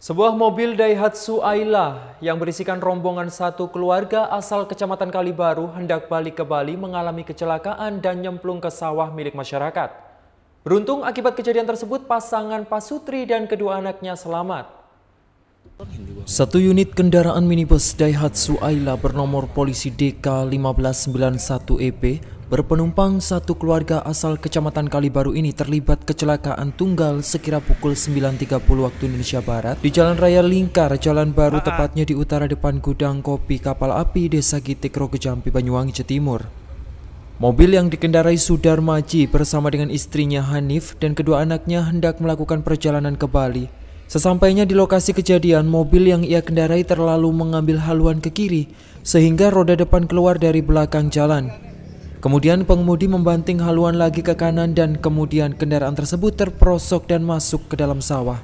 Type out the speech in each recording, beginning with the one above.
Sebuah mobil Daihatsu Ayla yang berisikan rombongan satu keluarga asal Kecamatan Kalibaru hendak balik ke Bali mengalami kecelakaan dan nyemplung ke sawah milik masyarakat. Beruntung akibat kejadian tersebut pasangan Pasutri dan kedua anaknya selamat. Satu unit kendaraan minibus Daihatsu Ayla bernomor polisi DK 1591 EP berpenumpang satu keluarga asal Kecamatan Kalibaru ini terlibat kecelakaan tunggal sekira pukul 9.30 waktu Indonesia Barat di Jalan Raya Lingkar, Jalan Baru ah. tepatnya di utara depan gudang kopi kapal api Desa Gitik Rogo Banyuwangi Timur. Mobil yang dikendarai Sudarmaji bersama dengan istrinya Hanif dan kedua anaknya hendak melakukan perjalanan ke Bali. Sesampainya di lokasi kejadian, mobil yang ia kendarai terlalu mengambil haluan ke kiri sehingga roda depan keluar dari belakang jalan. Kemudian pengemudi membanting haluan lagi ke kanan dan kemudian kendaraan tersebut terperosok dan masuk ke dalam sawah.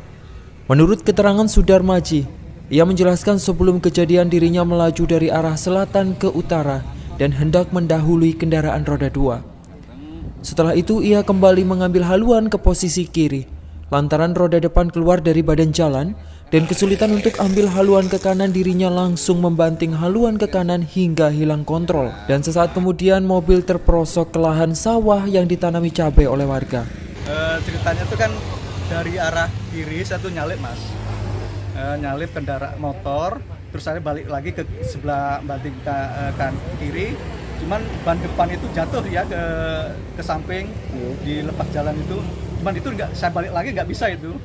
Menurut keterangan Sudarmaji, ia menjelaskan sebelum kejadian dirinya melaju dari arah selatan ke utara dan hendak mendahului kendaraan roda dua. Setelah itu ia kembali mengambil haluan ke posisi kiri. Lantaran roda depan keluar dari badan jalan, dan kesulitan untuk ambil haluan ke kanan dirinya langsung membanting haluan ke kanan hingga hilang kontrol. Dan sesaat kemudian mobil terperosok ke lahan sawah yang ditanami cabai oleh warga. E, ceritanya itu kan dari arah kiri satu nyalip mas, e, nyalip kendaraan motor, terus saya balik lagi ke sebelah banting ke, eh, kan kiri, cuman ban depan itu jatuh ya ke ke samping iya. di lepas jalan itu cuman itu nggak saya balik lagi nggak bisa itu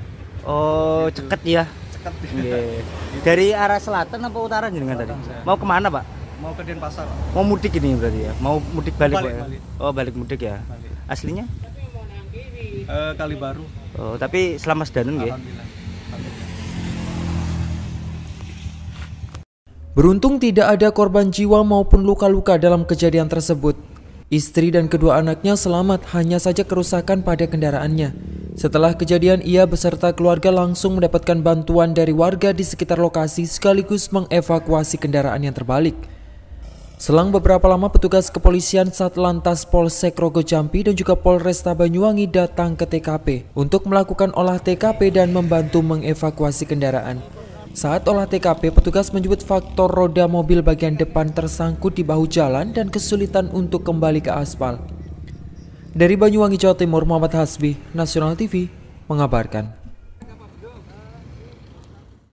oh gitu. ceket ya deket iya. yeah. dari arah selatan apa utara jenengan tadi saya. mau kemana pak mau ke Denpasar pak. mau mudik ini berarti ya mau mudik balik, balik, pak, ya? balik. oh balik mudik ya balik. aslinya uh, eh, kali baru oh tapi selama sedanun ya Beruntung tidak ada korban jiwa maupun luka-luka dalam kejadian tersebut. Istri dan kedua anaknya selamat hanya saja kerusakan pada kendaraannya. Setelah kejadian, ia beserta keluarga langsung mendapatkan bantuan dari warga di sekitar lokasi sekaligus mengevakuasi kendaraan yang terbalik. Selang beberapa lama petugas kepolisian Satlantas Polsek Rogo Jampi dan juga Polresta Banyuwangi datang ke TKP untuk melakukan olah TKP dan membantu mengevakuasi kendaraan. Saat olah TKP, petugas menyebut faktor roda mobil bagian depan tersangkut di bahu jalan dan kesulitan untuk kembali ke aspal. Dari Banyuwangi, Jawa Timur, Muhammad Hasbi, Nasional TV, mengabarkan.